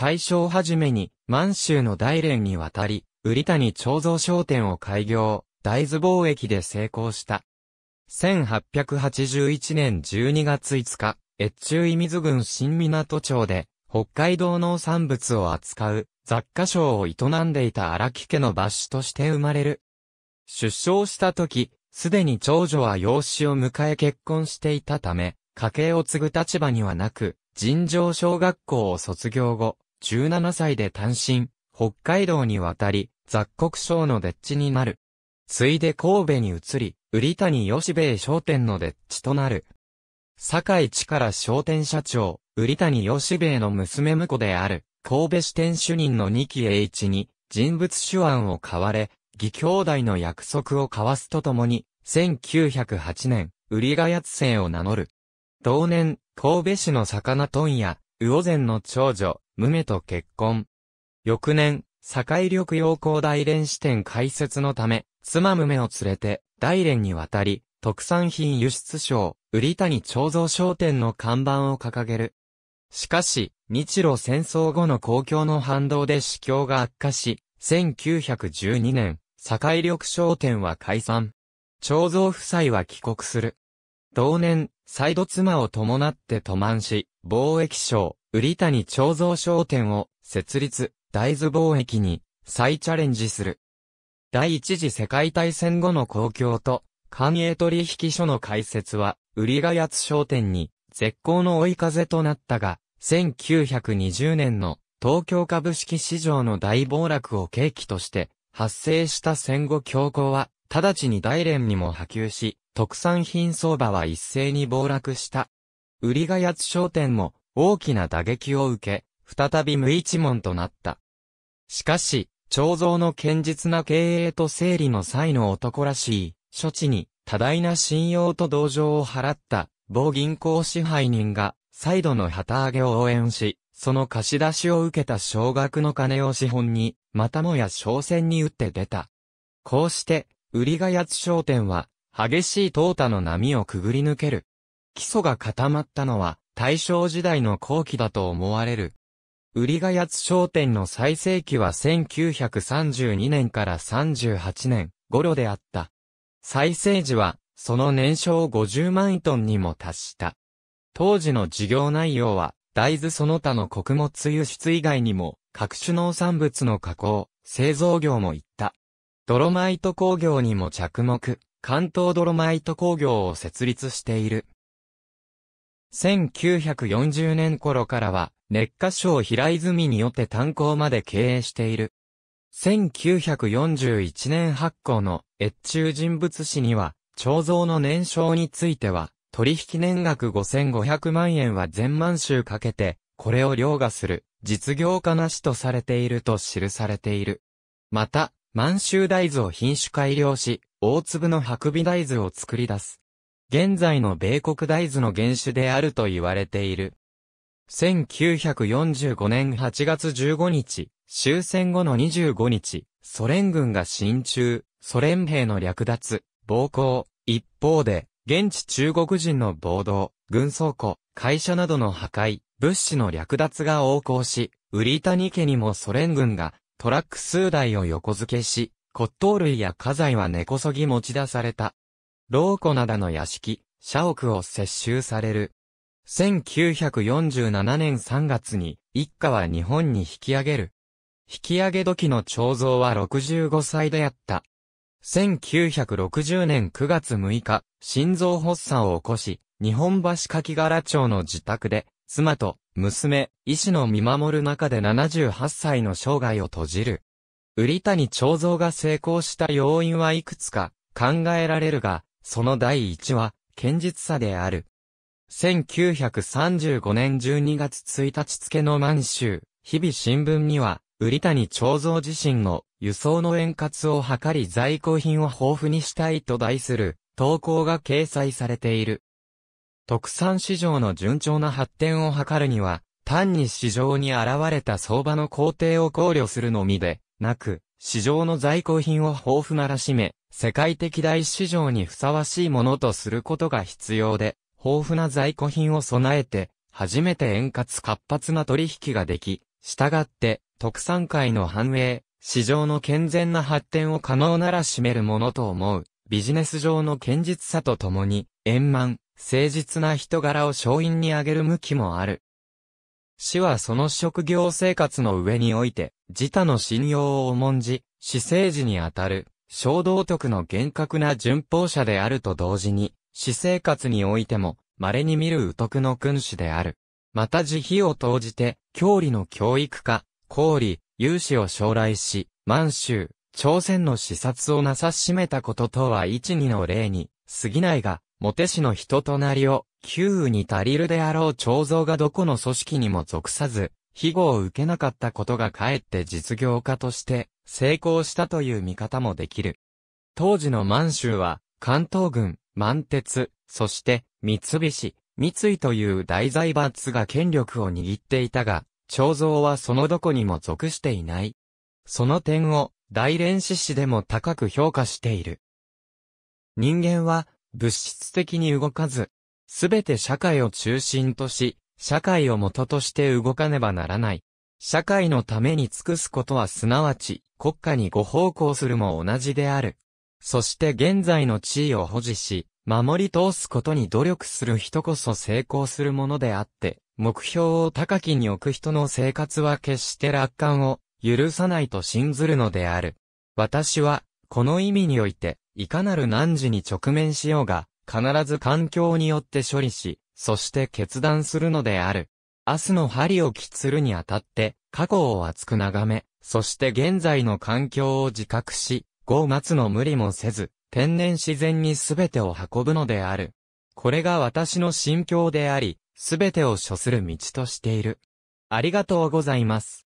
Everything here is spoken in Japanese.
大正初めに満州の大連に渡り、売谷長造商店を開業、大豆貿易で成功した。1881年12月5日、越中伊水郡新港町で、北海道農産物を扱う雑貨商を営んでいた荒木家の抜子として生まれる。出生した時、すでに長女は養子を迎え結婚していたため、家計を継ぐ立場にはなく、尋常小学校を卒業後、17歳で単身、北海道に渡り、雑国省のデッチになる。ついで神戸に移り、売谷吉兵衛商店のデッチとなる。坂井ら商店社長、売谷吉兵衛の娘婿である、神戸支店主任の二木栄一に、人物手腕を買われ、義兄弟の約束を交わすとともに、1908年、売ヶ谷生を名乗る。同年、神戸市の魚問屋、魚前の長女、無名と結婚。翌年、堺緑陽光大連支店開設のため、妻無名を連れて、大連に渡り、特産品輸出商、売谷彫造商店の看板を掲げる。しかし、日露戦争後の公共の反動で市況が悪化し、1912年、堺緑商店は解散。彫造夫妻は帰国する。同年、再度妻を伴って都満し、貿易商、売谷長造商店を設立、大豆貿易に再チャレンジする。第一次世界大戦後の公共と官営取引所の開設は、売谷八商店に絶好の追い風となったが、1920年の東京株式市場の大暴落を契機として発生した戦後恐慌は、直ちに大連にも波及し、特産品相場は一斉に暴落した。売谷八商店も大きな打撃を受け、再び無一文となった。しかし、彫像の堅実な経営と整理の際の男らしい、処置に多大な信用と同情を払った某銀行支配人が再度の旗揚げを応援し、その貸し出しを受けた少額の金を資本に、またもや商船に打って出た。こうして、売りがやつ商店は、激しい淘汰の波をくぐり抜ける。基礎が固まったのは、大正時代の後期だと思われる。売がやつ商店の最盛期は1932年から38年頃であった。最盛時は、その年商50万トンにも達した。当時の事業内容は、大豆その他の穀物輸出以外にも、各種農産物の加工、製造業も行った。ドロマイト工業にも着目、関東ドロマイト工業を設立している。1940年頃からは、熱火賞平泉によって炭鉱まで経営している。1941年発行の越中人物誌には、彫像の年商については、取引年額5500万円は全満州かけて、これを凌駕する、実業家なしとされていると記されている。また、満州大豆を品種改良し、大粒の白尾大豆を作り出す。現在の米国大豆の原種であると言われている。1945年8月15日、終戦後の25日、ソ連軍が進駐、ソ連兵の略奪、暴行、一方で、現地中国人の暴動、軍倉庫、会社などの破壊、物資の略奪が横行し、ウリ谷家にもソ連軍がトラック数台を横付けし、骨董類や家財は根こそぎ持ち出された。老子灘の屋敷、社屋を接収される。1947年3月に、一家は日本に引き上げる。引き上げ時の彫像は65歳であった。1960年9月6日、心臓発作を起こし、日本橋柿柄町の自宅で、妻と娘、医師の見守る中で78歳の生涯を閉じる。売谷彫像が成功した要因はいくつか考えられるが、その第一は、堅実さである。1935年12月1日付の満州、日々新聞には、売谷長蔵自身の輸送の円滑を図り在庫品を豊富にしたいと題する投稿が掲載されている。特産市場の順調な発展を図るには、単に市場に現れた相場の工程を考慮するのみで、なく、市場の在庫品を豊富ならしめ、世界的大市場にふさわしいものとすることが必要で、豊富な在庫品を備えて、初めて円滑活発な取引ができ、従って、特産界の繁栄、市場の健全な発展を可能なら占めるものと思う、ビジネス上の堅実さとともに、円満、誠実な人柄を勝因に挙げる向きもある。市はその職業生活の上において、自他の信用を重んじ、市生治にあたる、小道徳の厳格な順法者であると同時に、私生活においても、稀に見る右徳の君主である。また慈悲を投じて、教理の教育家、公理、有志を将来し、満州、朝鮮の視察をなさしめたこととは一二の例に、過ぎないが、モテ氏の人となりを、旧に足りるであろう彫像がどこの組織にも属さず、庇護を受けなかったことがかえって実業家として成功したという見方もできる。当時の満州は、関東軍、満鉄、そして三菱、三井という大財閥が権力を握っていたが、彫像はそのどこにも属していない。その点を大連志士でも高く評価している。人間は物質的に動かず、すべて社会を中心とし、社会を元として動かねばならない。社会のために尽くすことはすなわち、国家にご奉公するも同じである。そして現在の地位を保持し、守り通すことに努力する人こそ成功するものであって、目標を高きに置く人の生活は決して楽観を許さないと信ずるのである。私は、この意味において、いかなる難事に直面しようが、必ず環境によって処理し、そして決断するのである。明日の針を切るにあたって、過去を厚く眺め、そして現在の環境を自覚し、五末の無理もせず、天然自然に全てを運ぶのである。これが私の心境であり、全てを処する道としている。ありがとうございます。